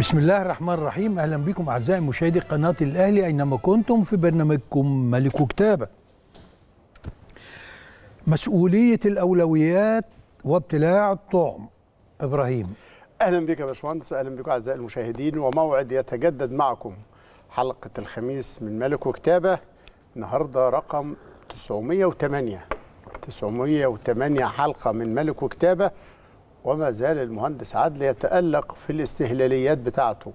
بسم الله الرحمن الرحيم اهلا بكم اعزائي مشاهدي قناه الاهلي اينما كنتم في برنامجكم ملك كتابه مسؤوليه الاولويات وابتلاع الطعم ابراهيم اهلا بك يا باشمهندس اهلا بكم اعزائي المشاهدين وموعد يتجدد معكم حلقه الخميس من ملك وكتابه النهارده رقم 908 908 حلقه من ملك وكتابه وما زال المهندس عادل يتألق في الاستهلاليات بتاعته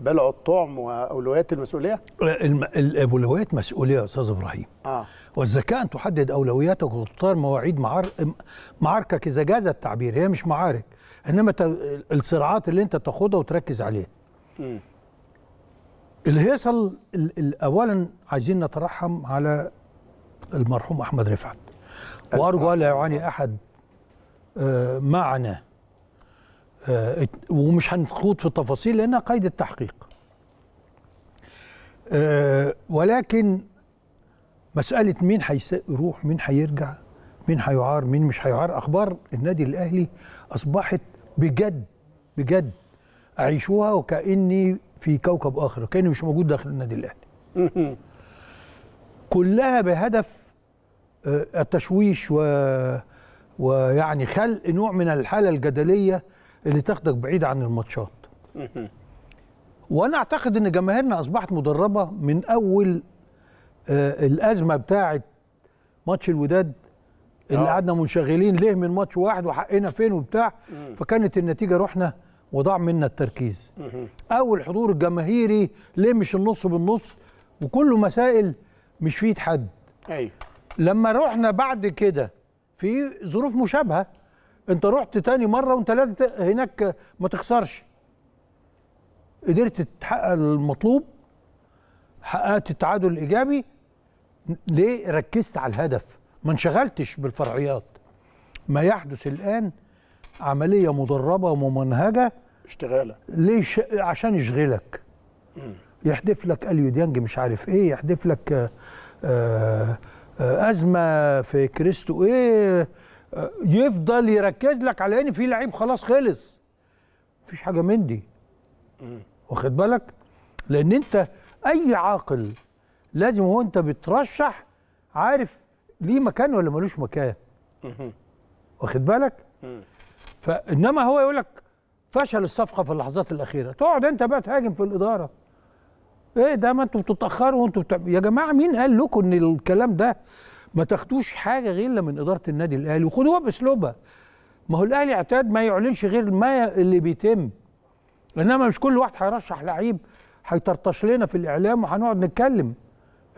بلع الطعم واولويات المسؤوليه؟ الاولويات مسؤوليه يا استاذ ابراهيم. اه والذكاء ان تحدد اولوياتك وتختار مواعيد معار... معاركك اذا جاز التعبير هي مش معارك انما ت... الصراعات اللي انت تاخدها وتركز عليها. امم. اللي هيصل اولا عايزين نترحم على المرحوم احمد رفعت وارجو الا يعاني احد آه، معنا آه، ومش هنخوض في التفاصيل لانها قيد التحقيق آه، ولكن مساله مين هيروح مين هيرجع مين هيعار مين مش هيعار اخبار النادي الاهلي اصبحت بجد بجد اعيشوها وكاني في كوكب اخر كاني مش موجود داخل النادي الاهلي كلها بهدف آه، التشويش و ويعني خلق نوع من الحاله الجدليه اللي تاخدك بعيد عن الماتشات وانا اعتقد ان جماهيرنا اصبحت مدربه من اول آه الازمه بتاعه ماتش الوداد اللي آه. قعدنا منشغلين ليه من ماتش واحد وحقنا فين وبتاع فكانت النتيجه رحنا وضاع منا التركيز او الحضور الجماهيري ليه مش النص بالنص وكله مسائل مش في حد ايوه لما رحنا بعد كده في ظروف مشابهه انت رحت تاني مره وانت لازم هناك ما تخسرش قدرت تحقق المطلوب حققت التعادل الايجابي ليه ركزت على الهدف ما انشغلتش بالفرعيات ما يحدث الان عمليه مدربه وممنهجه اشتغاله ليه عشان يشغلك يحدف لك اليو ديانج مش عارف ايه يحدف لك آآ آه، آآ آه، آه، ازمه في كريستو ايه آه، يفضل يركز لك على ان في لعيب خلاص خلص مفيش حاجه من دي واخد بالك لان انت اي عاقل لازم هو انت بترشح عارف ليه مكان ولا ملوش مكان واخد بالك فانما هو يقول لك فشل الصفقه في اللحظات الاخيره تقعد انت بقى تهاجم في الاداره ايه ده ما انتوا بتتاخروا وانتوا بتعملوا يا جماعه مين قال لكم ان الكلام ده ما تاخدوش حاجه غير من اداره النادي الاهلي وخدوها باسلوبها ما هو الاهلي اعتاد ما يعلنش غير ما اللي بيتم انما مش كل واحد هيرشح لعيب هيطرطش لنا في الاعلام وهنقعد نتكلم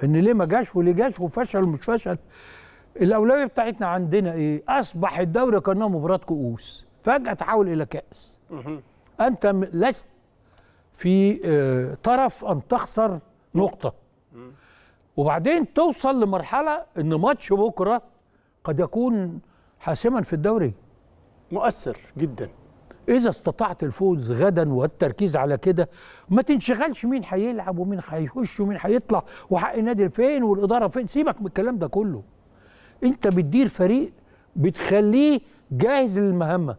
ان ليه ما جاش وليه جاش وفشل ومش فشل الاولويه بتاعتنا عندنا ايه اصبح الدوري كانه مباراه كؤوس فجاه تحول الى كاس انت لست في آه، طرف ان تخسر نقطه وبعدين توصل لمرحله ان ماتش بكره قد يكون حاسما في الدوري مؤثر جدا اذا استطعت الفوز غدا والتركيز على كده ما تنشغلش مين هيلعب ومين هيخش ومين هيطلع وحق النادي فين والاداره فين سيبك من الكلام ده كله انت بتدير فريق بتخليه جاهز للمهمه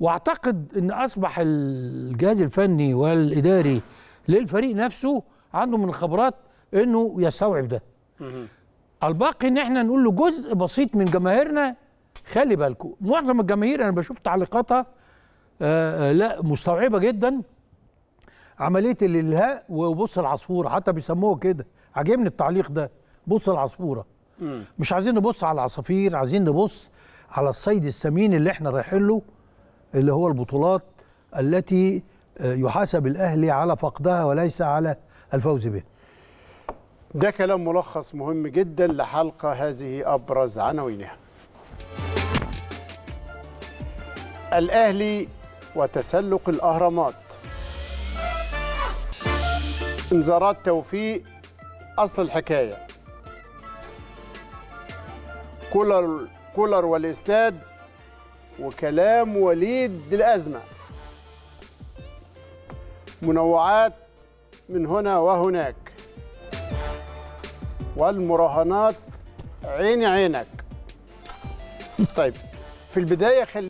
واعتقد ان اصبح الجهاز الفني والاداري للفريق نفسه عنده من الخبرات انه يستوعب ده الباقي ان احنا نقول له جزء بسيط من جماهيرنا خلي بالكم معظم الجماهير انا بشوف تعليقاتها آه, آه، لا مستوعبه جدا عمليه الالهاء وبص العصفوره حتى بيسموها كده عجبني التعليق ده بص العصفوره مش عايزين نبص على العصافير عايزين نبص على الصيد السمين اللي احنا رايحين له اللي هو البطولات التي آه، يحاسب الاهلي على فقدها وليس على الفوز به ده كلام ملخص مهم جدا لحلقة هذه أبرز عناوينها الأهلي وتسلق الأهرامات انذارات توفيق أصل الحكاية كولر, كولر والإستاد وكلام وليد للأزمة منوعات من هنا وهناك والمراهنات عين عينك طيب في البداية خلي